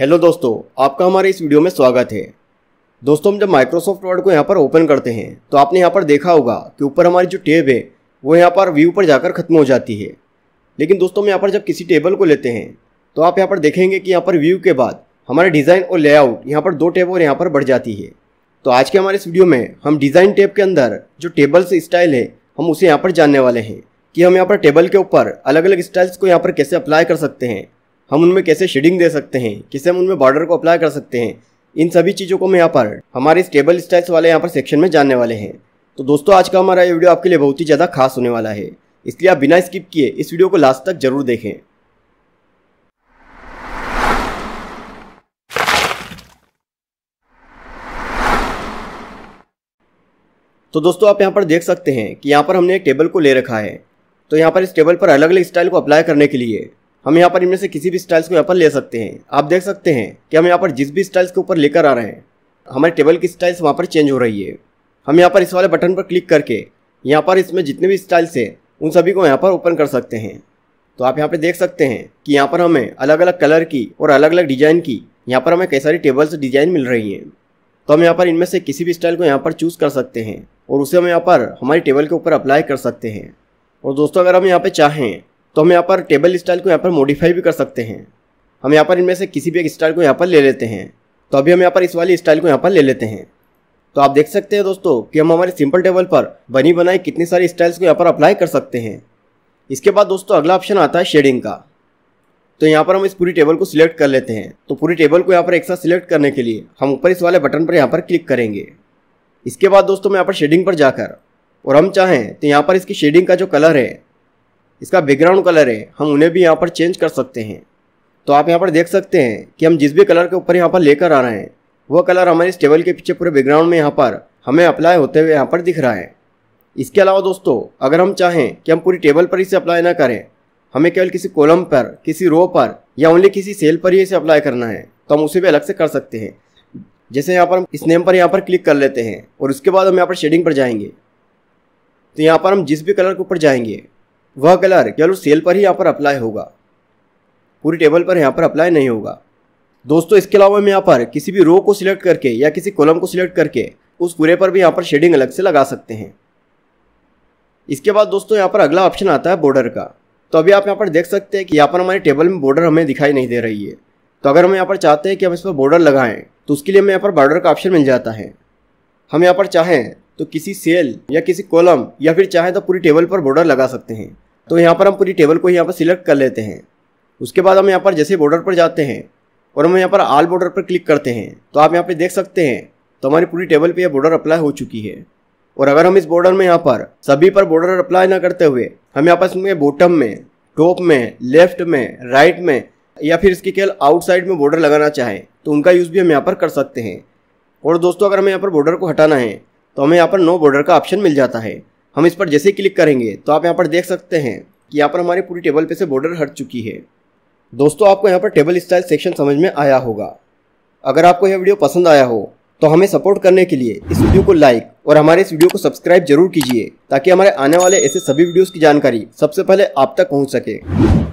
hello दोस्तों आपका हमारे इस वीडियो में स्वागत है दोस्तों हम जब माइक्रोसॉफ्ट वर्ड को यहाँ पर ओपन करते हैं तो आपने यहाँ पर देखा होगा कि ऊपर हमारी जो टेब है वो यहाँ पर व्यू पर जाकर ख़त्म हो जाती है लेकिन दोस्तों हम यहाँ पर जब किसी टेबल को लेते हैं तो आप यहाँ पर देखेंगे कि यहाँ पर व्यू के बाद हमारे डिज़ाइन और लेआउट यहाँ पर दो टेब और यहाँ पर बढ़ जाती है तो आज के हमारे इस वीडियो में हम डिज़ाइन टेब के अंदर जो टेबल्स स्टाइल है हम उसे यहाँ पर जानने वाले हैं कि हम यहाँ पर टेबल के ऊपर अलग अलग स्टाइल्स को यहाँ पर कैसे अप्लाई कर सकते हैं हम उनमें कैसे शेडिंग दे सकते हैं किसे हम उनमें बॉर्डर को अप्लाई कर सकते हैं इन सभी चीज़ों को हम यहाँ पर हमारे इस टेबल स्टाइल्स वाले यहाँ पर सेक्शन में जानने वाले हैं तो दोस्तों आज का हमारा ये वीडियो आपके लिए बहुत ही ज़्यादा खास होने वाला है इसलिए आप बिना स्किप किए इस वीडियो को लास्ट तक जरूर देखें तो दोस्तों आप यहाँ पर देख सकते हैं कि यहाँ पर हमने एक टेबल को ले रखा है तो यहाँ पर इस टेबल पर अलग अलग स्टाइल को अप्लाई करने के लिए हम यहाँ पर इनमें से किसी भी स्टाइल्स को यहाँ पर ले सकते हैं आप देख सकते हैं कि हम यहाँ पर जिस भी स्टाइल्स के ऊपर लेकर आ रहे हैं हमारे टेबल की स्टाइल्स वहाँ पर चेंज हो रही है हम यहाँ पर इस वाले बटन पर क्लिक करके यहाँ पर इसमें जितने भी स्टाइल्स है उन सभी को यहाँ पर ओपन कर सकते हैं तो आप यहाँ पर देख सकते हैं कि यहाँ पर हमें अलग अलग कलर की और अलग अलग डिजाइन की यहाँ पर हमें कई सारी टेबल्स डिजाइन मिल रही हैं तो हम यहाँ पर इनमें से किसी भी स्टाइल को यहाँ पर चूज़ कर सकते हैं और उसे हम यहाँ पर हमारी टेबल के ऊपर अप्लाई कर सकते हैं और दोस्तों अगर हम यहाँ पर चाहें तो हम यहाँ पर टेबल स्टाइल को यहाँ पर मॉडिफाई भी कर सकते हैं हम यहाँ पर इनमें से किसी भी एक स्टाइल को यहाँ पर ले लेते हैं तो अभी हम यहाँ पर इस वाली स्टाइल को यहाँ पर ले लेते हैं तो आप देख सकते हैं दोस्तों कि हम हमारे सिंपल टेबल पर बनी बनाई कितनी सारी स्टाइल्स को यहाँ पर अप्लाई कर सकते हैं इसके बाद दोस्तों अगला ऑप्शन आता है शेडिंग का तो यहाँ पर हम इस पूरी टेबल को सिलेक्ट कर लेते हैं तो पूरी टेबल को यहाँ पर एक साथ सिलेक्ट करने के लिए हम ऊपर इस वाले बटन पर यहाँ पर क्लिक करेंगे इसके बाद दोस्तों हम यहाँ पर शेडिंग पर जाकर और हम चाहें तो यहाँ पर इसकी शेडिंग का जो कलर है इसका बैकग्राउंड कलर है हम उन्हें भी यहाँ पर चेंज कर सकते हैं तो आप यहाँ पर देख सकते हैं कि हम जिस भी कलर के ऊपर यहाँ पर लेकर आ रहे हैं वह कलर हमारे इस टेबल के पीछे पूरे बैकग्राउंड में यहाँ पर हमें अप्लाई होते हुए यहाँ पर दिख रहा है इसके अलावा दोस्तों अगर हम चाहें कि हम पूरी टेबल पर इसे अप्लाई ना करें हमें केवल किसी कॉलम पर किसी रो पर या ओनली किसी सेल पर ही इसे अप्लाई करना है तो हम उसे भी अलग से कर सकते हैं जैसे यहाँ पर हम इस नेम पर यहाँ पर क्लिक कर लेते हैं और उसके बाद हम यहाँ पर शेडिंग पर जाएंगे तो यहाँ पर हम जिस भी कलर के ऊपर जाएंगे वह कलर केवल उस सेल पर ही यहाँ पर अप्लाई होगा पूरी टेबल पर यहाँ पर अप्लाई नहीं होगा दोस्तों इसके अलावा मैं यहाँ पर किसी भी रो को सिलेक्ट करके या किसी कॉलम को सिलेक्ट करके उस पूरे पर भी यहाँ पर शेडिंग अलग से लगा सकते हैं इसके बाद दोस्तों यहाँ पर अगला ऑप्शन आता है बॉर्डर का तो अभी आप यहाँ पर देख सकते हैं कि यहाँ पर हमारे टेबल में बॉर्डर हमें दिखाई नहीं दे रही है तो अगर हम यहाँ पर चाहते हैं कि हम इस पर बॉर्डर लगाएं तो उसके लिए हमें यहाँ पर बॉर्डर का ऑप्शन मिल जाता है हम यहाँ पर चाहें तो किसी सेल या किसी कॉलम या फिर चाहें तो पूरी टेबल पर बॉर्डर लगा सकते हैं तो यहाँ पर हम पूरी टेबल को यहाँ पर सिलेक्ट कर लेते हैं उसके बाद हम यहाँ पर जैसे बॉर्डर पर जाते हैं और हम यहाँ पर आल बॉर्डर पर क्लिक करते हैं तो आप यहाँ पर देख सकते हैं तो हमारी पूरी टेबल पर यह बॉर्डर अप्लाई हो चुकी है और अगर हम इस बॉर्डर में यहाँ पर सभी पर बॉर्डर अप्लाई ना करते हुए हम यहाँ पर इसमें बॉटम में टॉप में लेफ्ट में राइट में या फिर इसके केवल आउटसाइड में बॉर्डर लगाना चाहें तो उनका यूज़ भी हम यहाँ पर कर सकते हैं और दोस्तों अगर हमें यहाँ पर बॉर्डर को हटाना है तो हमें यहाँ पर नो बॉर्डर का ऑप्शन मिल जाता है हम इस पर जैसे ही क्लिक करेंगे तो आप यहाँ पर देख सकते हैं कि यहाँ पर हमारी पूरी टेबल पे से बॉर्डर हट चुकी है दोस्तों आपको यहाँ पर टेबल स्टाइल सेक्शन समझ में आया होगा अगर आपको यह वीडियो पसंद आया हो तो हमें सपोर्ट करने के लिए इस वीडियो को लाइक और हमारे इस वीडियो को सब्सक्राइब जरूर कीजिए ताकि हमारे आने वाले ऐसे सभी वीडियोज की जानकारी सबसे पहले आप तक पहुंच सके